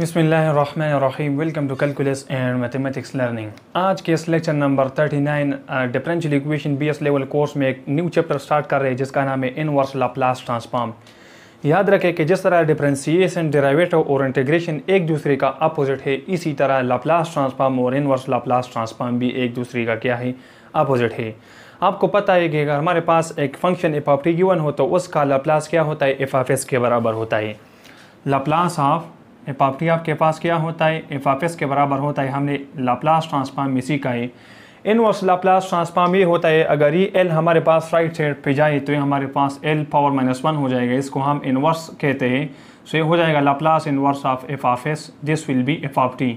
बसमीम welcome to calculus and mathematics learning आज के इस lecture number 39 differential equation BS level course में एक न्यू चैप्टर स्टार्ट कर रहे हैं जिसका नाम है इनवर्स लाप्लास ट्रांसफॉर्म याद रखें कि जिस तरह डिफरेंशिएशन डेरिवेटिव और इंटीग्रेशन एक दूसरे का अपोजिट है इसी तरह लाप्लास ट्रांसफार्म और इनवर्स लाप्लास ट्रांसफार्म भी एक दूसरे का क्या है अपोजिट है आपको पता है कि अगर हमारे पास एक function F of T given हो तो उसका लाप्लास क्या होता है एफ ऑफ एस के बराबर होता है Laplace of F of T आपके पास क्या होता है एफ ऑफ एस के बराबर होता है हमने लाप्लास ट्रांसफार्म इसी का है इनवर्स लाप्लास ट्रांसफार्म ये होता है अगर ये एल हमारे पास राइट साइड पे जाए तो ये हमारे पास एल पावर माइनस वन हो जाएगा इसको हम इनवर्स कहते हैं सो ये हो जाएगा Laplace inverse of F of S this will be F of T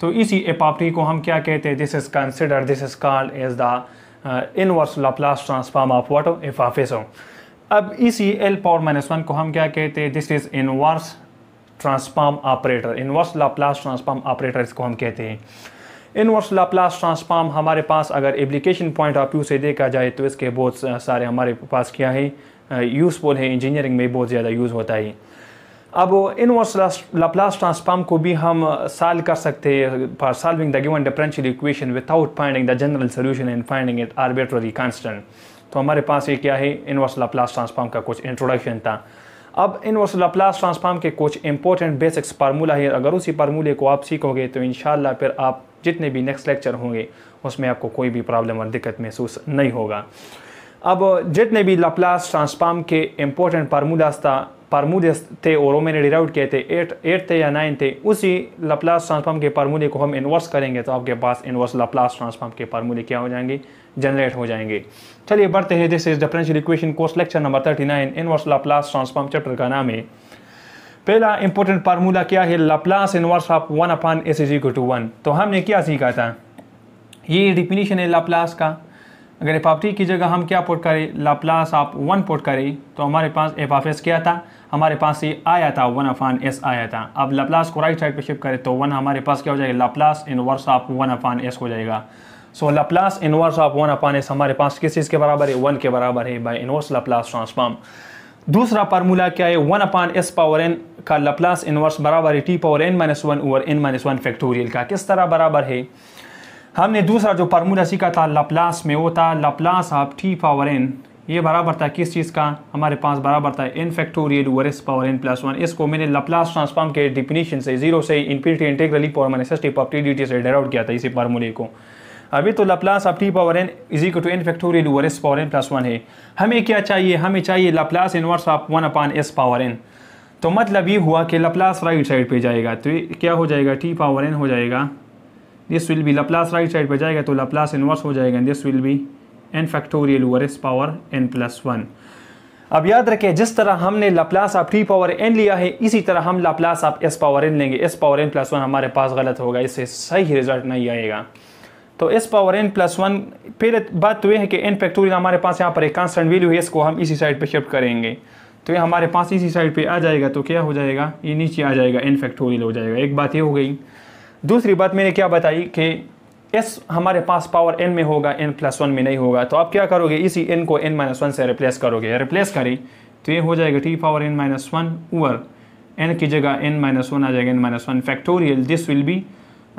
तो इसी एफ ऑफ टी को हम क्या कहते हैं this is consider this is called as the inverse Laplace transform of what F of S अब इसी L power minus one को हम क्या कहते हैं this is inverse transform operator inverse Laplace transform operator इसको हम कहते हैं इनवर्स लाप्लास ट्रांसफार्म हमारे पास अगर एप्लीकेशन पॉइंट ऑफ व्यू से देखा जाए तो इसके बहुत सारे हमारे पास क्या है यूज़फुल है इंजीनियरिंग में बहुत ज़्यादा यूज़ होता है अब इनवर्स लाप्लास ट्रांसफार्म को भी हम साल कर सकते हैं for solving the given differential equation without finding the general solution and finding it arbitrary constant तो हमारे पास ये क्या है इनवर्स लाप्लास ट्रांसफार्म का कुछ इंट्रोडक्शन था अब इन लपलास ट्रांसफार्म के कुछ इंपॉर्टेंट बेसिक्स फार्मूला है अगर उसी फार्मूले को आप सीखोगे तो इन फिर आप जितने भी नेक्स्ट लेक्चर होंगे उसमें आपको कोई भी प्रॉब्लम और दिक्कत महसूस नहीं होगा अब जितने भी लपलास ट्रांसफार्म के इंपॉर्टेंट फार्मूलास था फार्मूले थे और वो मैंने डिराइव किए थे एट एट थे या नाइन थे उसी लपलास ट्रांसफार्म के फार्मूले को हम इन्वर्स करेंगे तो आपके पास इन्वर्स लप्लास ट्रांसफार्म के फार्मूले क्या हो जाएंगे जनरेट हो जाएंगे चलिए बढ़ते हैं this is differential equation course lecture number thirty nine inverse Laplace transform chapter का नाम है पहला इंपॉर्टेंट फार्मूला क्या है Laplace inverse of one upon S is equal to one तो हमने क्या सीखा था ये डिफिनीशन है लाप्लास का अगर एफ टी की जगह हम क्या पुट करें लाप्लास ऑफ वन पुट करें तो हमारे पास एफ ऑफ एस क्या था हमारे पास ये आया था वन अफान एस आया था अब लाप्लास को राइट साइड पर शिफ्ट करें तो वन हमारे पास क्या हो जाएगा Laplace inverse of one upon S हो जाएगा so Laplace inverse of one upon S हमारे पास किस चीज़ के बराबर है वन के बराबर है बाई इनवर्स लप्लास ट्रांसफॉर्म दूसरा फार्मूला क्या है one upon S power N का लप्लास इनवर्स बराबर है T power N minus one over N minus one factorial का किस तरह बराबर है हमने दूसरा जो फार्मूला सीखा था लप्लास में वो था Laplace of T power N ये बराबर था किस चीज़ का हमारे पास बराबर था N factorial over S power N plus one इसको मैंने लप्लास ट्रांसफॉर्म के डिफिनेशन से जीरो से infinity integral e power minus S T power T D T से डेराउट किया था इसी फार्मूले को अभी तो Laplace of T power N is equal to N factorial over S power N plus one है हमें क्या चाहिए हमें चाहिए Laplace inverse of one upon S power N तो मतलब ये हुआ कि लप्लास राइट साइड पे जाएगा तो क्या हो जाएगा टी पावर एन हो जाएगा this will be Laplace right side पे जाएगा तो लप्लास इनवर्स हो जाएगा this will be N factorial over S power N plus one अब याद रखें जिस तरह हमने Laplace of T power N लिया है इसी तरह हम Laplace of S power N लेंगे S power N plus one हमारे पास गलत होगा इससे सही रिजल्ट नहीं आएगा तो S power N plus one फिर बात तो यह है कि एन फैक्टोरियल हमारे पास यहाँ पर एक कांस्टेंट वैल्यू है इसको हम इसी साइड पे शिफ्ट करेंगे तो ये हमारे पास इसी साइड पे आ जाएगा तो क्या हो जाएगा ये नीचे आ जाएगा एन फैक्टोरियल हो जाएगा एक बात ये हो गई दूसरी बात मैंने क्या बताई कि एस हमारे पास पावर एन में होगा एन प्लस वन में नहीं होगा तो आप क्या करोगे इसी एन को एन माइनस वन से रिप्लेस करोगे रिप्लेस करें तो ये हो जाएगा T power N minus one over N की जगह एन माइनस वन आ जाएगा N minus one factorial this will be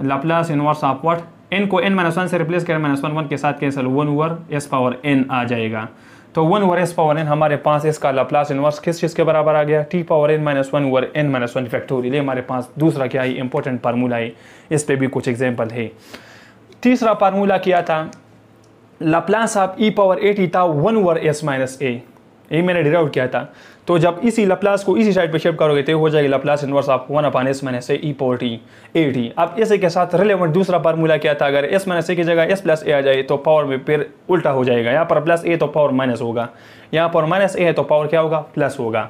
Laplace inverse of what N को एन माइनस वन से रिप्लेस करें माइनस वन वन के साथ cancel one over S power N आ जाएगा तो one over S power N हमारे पास इसका लप्लास इनवर्स किस चीज़ के बराबर आ गया T power N minus one over N minus one factorial हमारे पास दूसरा क्या है इंपॉर्टेंट फार्मूला है इस पर भी कुछ एग्जाम्पल है तीसरा फार्मूला e किया था Laplace of E power A T था one over S minus A ये मैंने डिराइव किया था तो जब इसी लप्लास को इसी साइड पर शिफ्ट करोगे तो हो जाएगी Laplace inverse of one upon S minus A E power T A T अब एस ए के साथ रिलेवेंट दूसरा फार्मूला क्या था अगर एस माइनस ए की जगह एस प्लस ए आ जाए तो पावर में फिर उल्टा हो जाएगा यहाँ पर प्लस ए तो पावर माइनस होगा यहाँ पर माइनस ए है तो पावर क्या होगा प्लस होगा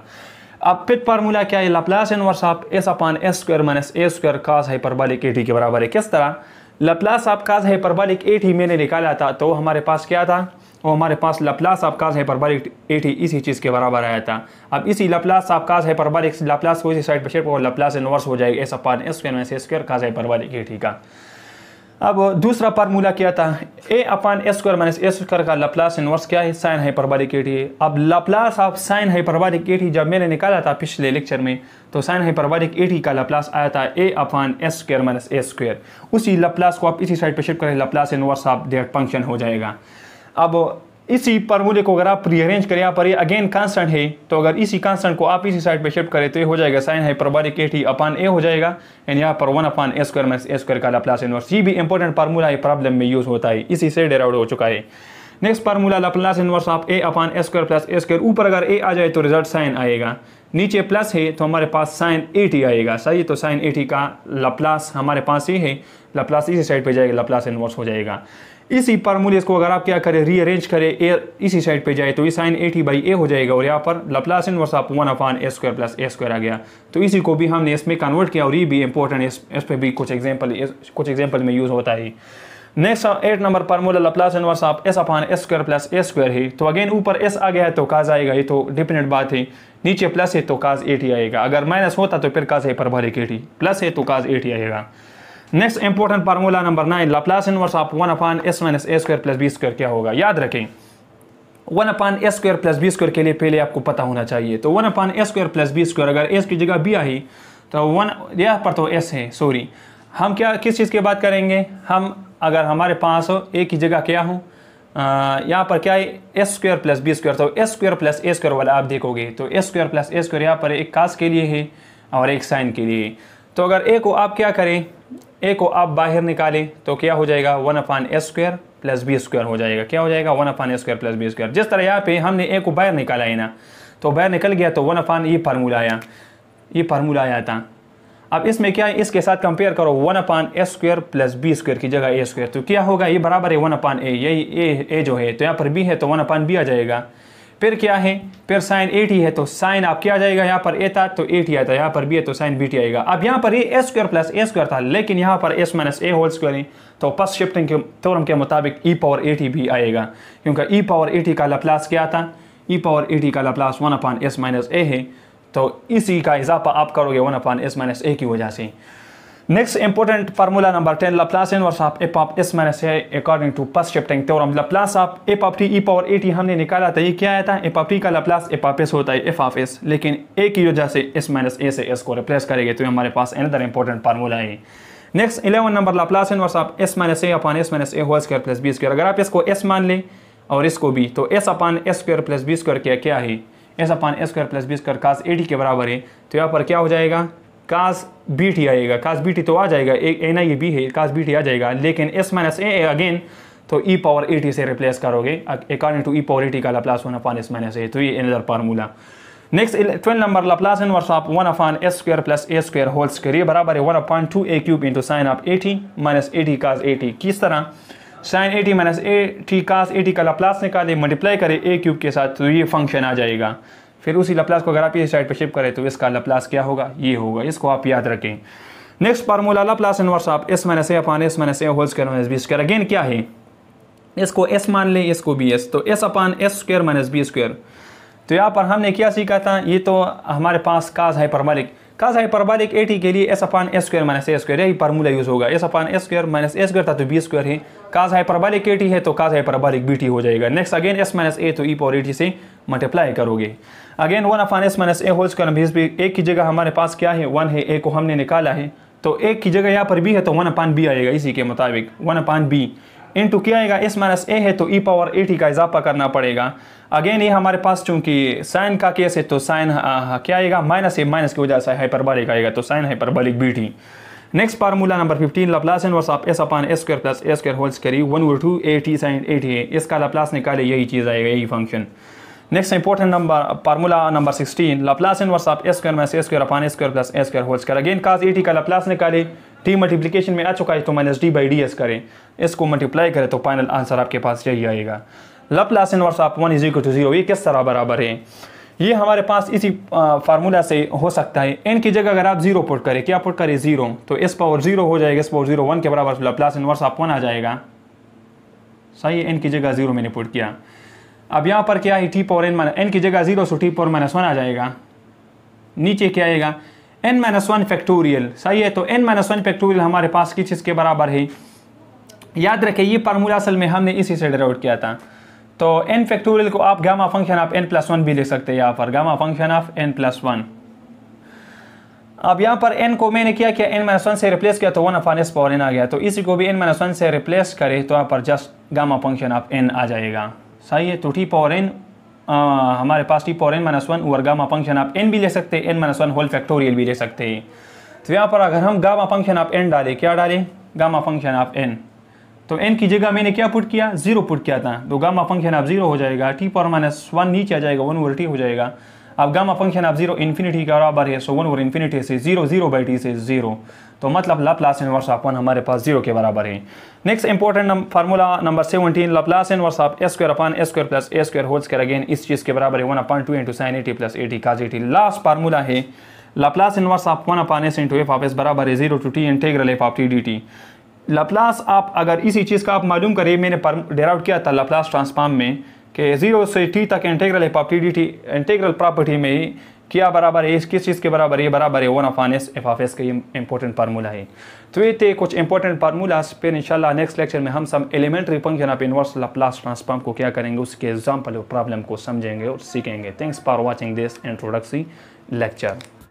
अब फिर फार्मूला क्या है Laplace inverse of S upon S square minus A square cos hyperbolic A T के बराबर है किस तरह लपलास आपकाज हाइपरबॉलिक ही मैंने निकाला था तो हमारे पास क्या था वो हमारे पास लपलास आपकाज हाइपरबॉलिक ही इसी चीज़ के बराबर आया था अब इसी लपलास आपकाज हाइपरबॉलिक लपलास को इसी साइड पर शेप और लपलास इनवर्स हो जाएगी एस अपान एस स्क्र में से स्क्वायर काज हाइपरबॉलिक ही का अब दूसरा फार्मूला क्या था a upon a square minus A square का लप्लास इनवर्स क्या है साइन हाइपरबारिक एटी अब Laplace of sine hyperbolic at जब मैंने निकाला था पिछले लेक्चर में तो साइन हाइपरबारिक एटी का लप्लास आया था a upon a square minus A square उसी लप्लास को आप इसी साइड पर शिफ्ट करें Laplace inverse of that function हो जाएगा अब इसी फार्मूले को अगर आप रीअरेंज करें यहाँ पर ये अगेन कांस्टेंट है तो अगर इसी कांस्टेंट को आप इसी साइड पे शिफ्ट करें तो ये हो जाएगा साइन है परबारिक ए टी अपान ए हो जाएगा एंड यहाँ पर one upon a square minus A square का लाप्लास इनवर्स ये भी इंपॉर्टेंट फार्मूला है प्रॉब्लम में यूज होता है इसी से डेराउड हो चुका है नेक्स्ट फार्मूला लाप्लास इनवर्स आप a upon a square plus a square ऊपर अगर ए आ जाए तो रिजल्ट साइन आएगा नीचे प्लस है तो हमारे पास साइन एटी आएगा सही तो साइन एटी का लप्लास हमारे पास ये है लप्लास इसी साइड पे जाएगा लप्लास इन्वर्स हो जाएगा इसी फार्मूले को अगर आप क्या करें रीअरेंज करें ए इसी साइड पे जाए तो ये साइन एटी बाई ए हो जाएगा और यहाँ पर लप्लास इनवर्स आप one upon a square plus a square आ गया तो इसी को भी हमने इसमें कन्वर्ट किया और ये भी इंपॉर्टेंट इस, इस पर भी कुछ एग्जाम्पल कुछ एग्जाम्पल में यूज़ होता है next eight number formula Laplace inverse आप s upon S square plus a square है तो अगेन ऊपर एस आ गया है तो कहा जाएगा ये तो डिफिनेट बात है नीचे प्लस है तो काज एटी आएगा अगर माइनस होता तो फिर काज है परभरिक एटी प्लस है तो काज एटी आएगा next important formula number nine Laplace inverse आप वन अपान एस माइनस ए स्क्वायर प्लस बी स्क्वायर क्या होगा याद रखें one upon a square plus b square के लिए पहले आपको पता होना चाहिए तो one upon a square plus b square अगर एस की जगह बी आई तो वन यह पर तो एस है सॉरी हम क्या किस चीज़ की बात करेंगे हम अगर हमारे पास ए की जगह क्या हूँ यहाँ पर क्या है s square plus b square तो s square plus a square वाला आप देखोगे तो s square plus a square यहाँ पर एक कास के लिए है और एक साइन के लिए है तो अगर ए को आप क्या करें ए को आप बाहर निकालें तो क्या हो जाएगा one upon S square plus b square हो जाएगा क्या हो जाएगा one upon S square plus b square जिस तरह यहाँ पे हमने ए को बाहर निकाला है ना तो बाहर निकल गया तो वन अपान ये फार्मूला आया ये फार्मूला आया था अब इसमें क्या है इसके साथ कंपेयर करो one upon a square plus b square की जगह ए स्क्वेयर तो क्या होगा ये बराबर है वन अपान ए यही ए ए जो है तो यहाँ पर बी है तो वन अपान बी आ जाएगा फिर क्या है फिर साइन ए टी है तो साइन आप क्या आ जाएगा यहाँ पर ए था तो ए टी आता यहाँ पर बी है तो साइन बी टी आएगा अब यहाँ पर ये a square plus a square था लेकिन यहाँ पर s minus a whole square है तो पस शिफ्टिंग के थ्योरम के मुताबिक ई पावर ए टी भी आएगा क्योंकि ई पावर ए टी का लप्लास क्या था ई पावर ए टी का Laplace one upon S minus a है तो इसी का इजाफा आप करोगे one upon S minus a की वजह से next important formula number ten Laplace inverse of f of s minus a according to first shifting theorem Laplace of f of t e power A t हमने निकाला था ये क्या आया था एप ऑफ टी का लप्लास एप ऑफ एस होता है एफ ऑफ एस लेकिन ए की वजह से एस माइनस ए से एस को रिप्लेस करेंगे तो हमारे पास अनदर इंपॉर्टेंट फार्मूला है next eleven number Laplace inverse of s minus a upon s minus a whole square plus b square अगर आप इसको एस मान लें और इसको बी तो s upon s square plus b square क्या क्या है s upon a square plus b square cos a T के बराबर है तो यहाँ पर क्या हो जाएगा कास बी टी आएगा कास बी टी तो आ जाएगा ए एन आई बी है कास बी टी आ जाएगा लेकिन एस माइनस ए अगेन तो ई पावर ए टी से रिप्लेस करोगे according to e power A t का Laplace one upon S minus a तो ये another formula next twelve number Laplace inverse of one upon S square plus a square whole square ये बराबर है one upon two a cube into sine of a t minus a t cos a t किस तरह sine a t minus a T cos a t का Laplace निकाले multiply करें a cube के साथ तो ये फंक्शन आ जाएगा फिर उसी लप्लास को अगर आप इस साइड पर शिफ्ट करें तो इसका लप्लास क्या होगा ये होगा इसको आप याद रखें नेक्स्ट फार्मूला लप्लास इनवर्स आप s minus a upon S minus a whole square minus b square again क्या है इसको एस मान लें इसको बी एस तो s upon S square minus b square तो यहाँ पर हमने क्या सीखा था ये तो हमारे पास काज हाइपरमलिक काज हाइपरबालिक ए टी के लिए s upon S square minus ए स्क्वायर यही फार्मूला यूज़ होगा s upon S square minus ए स्क्वायर था तो बी स्क्वायर है काज हाइपरबालिक ए टी है तो काज हाइपरबालिक बी टी हो जाएगा next again s minus a तो ई पावर ए टी से मल्टीप्लाई करोगे again one upon S minus a whole square भी ए की जगह हमारे पास क्या है वन है ए को हमने निकाला है तो एक की जगह यहाँ पर बी है तो वन अपान बी आएगा इसी के मुताबिक one upon b into क्या आएगा एस माइनस ए है तो ई पावर ए टी का इजाफा करना पड़ेगा अगेन ये हमारे पास चूंकि साइन का केस है तो साइन क्या आएगा माइनस ए माइनस की वजह से हाइपरबॉलिक आएगा तो sine hyperbolic b t next formula number 15 Laplace inverse of S upon S square plus a square whole square one over two a t sine a t इसका Laplace निकाले यही चीज़ आएगा यही function next important number formula number 16 Laplace inverse of a square minus A square upon a square plus a square whole square again cos a t का Laplace निकाले T multiplication में आ चुका है तो minus d by d s करें इसको multiply करें तो फाइनल आंसर आपके पास यही आएगा Laplace inverse of one is equal to zero किस तरह बराबर है ये हमारे पास इसी फार्मूला से हो सकता है एन की जगह अगर आप जीरो पुट करें क्या पुट करें जीरो तो इस पावर जीरो हो जाएगा इस पावर जीरो वन के बराबर प्लस इनवर्स आप वन आ जाएगा सही है एन की जगह जीरो मैंने पुट किया अब यहाँ पर क्या है T power N minus n की जगह zero so t power minus one आ जाएगा नीचे क्या आएगा एन माइनस वन फैक्टोरियल सही है तो एन माइनस वन फैक्टोरियल हमारे पास किस चीज़ के बराबर है याद रखें ये फार्मूला असल में हमने इसी से डेराउट किया था तो एन फैक्टोरियल को आप gamma function of n plus one भी लिख सकते हैं यहाँ पर gamma function of n plus one अब यहाँ पर एन को मैंने किया क्या किया एन माइनस वन से रिप्लेस किया तो one upon S power N आ गया तो इसी को भी एन माइनस वन से रिप्लेस करें तो यहाँ पर just gamma function of n आ जाएगा सही है तो टी पावर एन हमारे पास t power N minus one और गामा फंक्शन आप एन भी ले सकते हैं n minus one whole factorial भी ले सकते हैं तो यहाँ पर अगर हम गामा फंक्शन आप एन डालें क्या डालें गामा फंक्शन आप एन तो एन की जगह मैंने क्या पुट किया जीरो पुट किया था तो गामा फंक्शन आप जीरो हो जाएगा टी पर माइनस वन नीचे आ जाएगा वन ओवर टी हो जाएगा अब गामा फंक्शन आप जीरो इन्फिनिटी का बराबर है सो वन ओवर इन्फिनिटी से जीरो जीरो बाई टी से जीरो तो मतलब लपलास इनवर्स ऑफ वन हमारे पास जीरो के बराबर है next important formula number seventeen Laplace inverse of a square upon a square plus a square whole square again इस चीज़ के बराबर है one upon two into sine at plus at cos at last formula है Laplace inverse of one upon s into f of s बराबर है zero to t integral f of t D t Laplace आप अगर इसी चीज़ का आप मालूम करिए मैंने डेराउट किया था लपलास ट्रांसफार्म में कि ज़ीरो से टी तक integral d t integral property में ही क्या बराबर है किस चीज़ के बराबर ये बराबर है one of s f of s का इंपॉर्टेंट फार्मूला है तो ये थे कुछ इंपॉर्टेंट फार्मूलाज फिर इंशाल्लाह नेक्स्ट लेक्चर में हम सब elementary function of inverse Laplace transform को क्या करेंगे उसके एग्जाम्पल और प्रॉब्लम को समझेंगे और सीखेंगे thanks for watching this introductory lecture